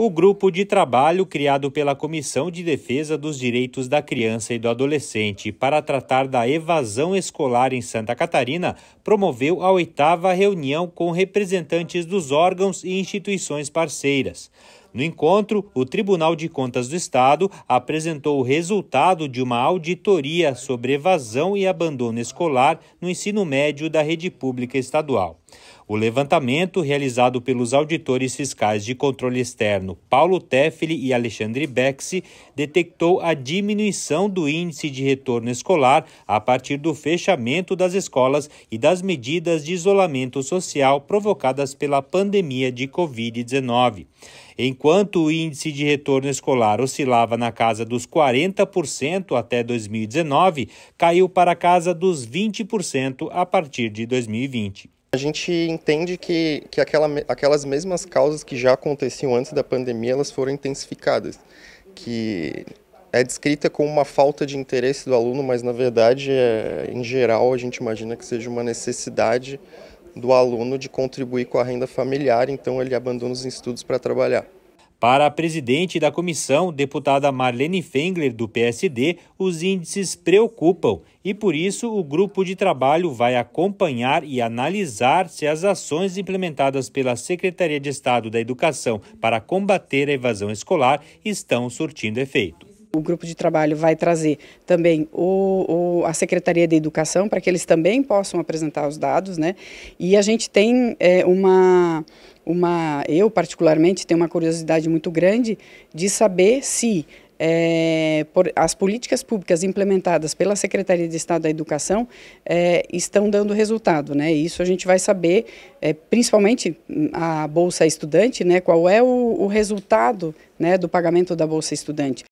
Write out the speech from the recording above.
o grupo de trabalho criado pela Comissão de Defesa dos Direitos da Criança e do Adolescente para tratar da evasão escolar em Santa Catarina promoveu a oitava reunião com representantes dos órgãos e instituições parceiras. No encontro, o Tribunal de Contas do Estado apresentou o resultado de uma auditoria sobre evasão e abandono escolar no ensino médio da rede pública estadual. O levantamento, realizado pelos auditores fiscais de controle externo Paulo Teffeli e Alexandre Bexi, detectou a diminuição do índice de retorno escolar a partir do fechamento das escolas e das medidas de isolamento social provocadas pela pandemia de Covid-19. Enquanto o índice de retorno escolar oscilava na casa dos 40% até 2019, caiu para a casa dos 20% a partir de 2020. A gente entende que, que aquela, aquelas mesmas causas que já aconteciam antes da pandemia, elas foram intensificadas, que é descrita como uma falta de interesse do aluno, mas na verdade, é, em geral, a gente imagina que seja uma necessidade do aluno de contribuir com a renda familiar, então ele abandona os estudos para trabalhar. Para a presidente da comissão, deputada Marlene Fengler, do PSD, os índices preocupam e, por isso, o grupo de trabalho vai acompanhar e analisar se as ações implementadas pela Secretaria de Estado da Educação para combater a evasão escolar estão surtindo efeito o grupo de trabalho vai trazer também o, o a Secretaria de Educação para que eles também possam apresentar os dados, né? E a gente tem é, uma uma eu particularmente tenho uma curiosidade muito grande de saber se é, por, as políticas públicas implementadas pela Secretaria de Estado da Educação é, estão dando resultado, né? Isso a gente vai saber, é, principalmente a bolsa estudante, né? Qual é o, o resultado né, do pagamento da bolsa estudante?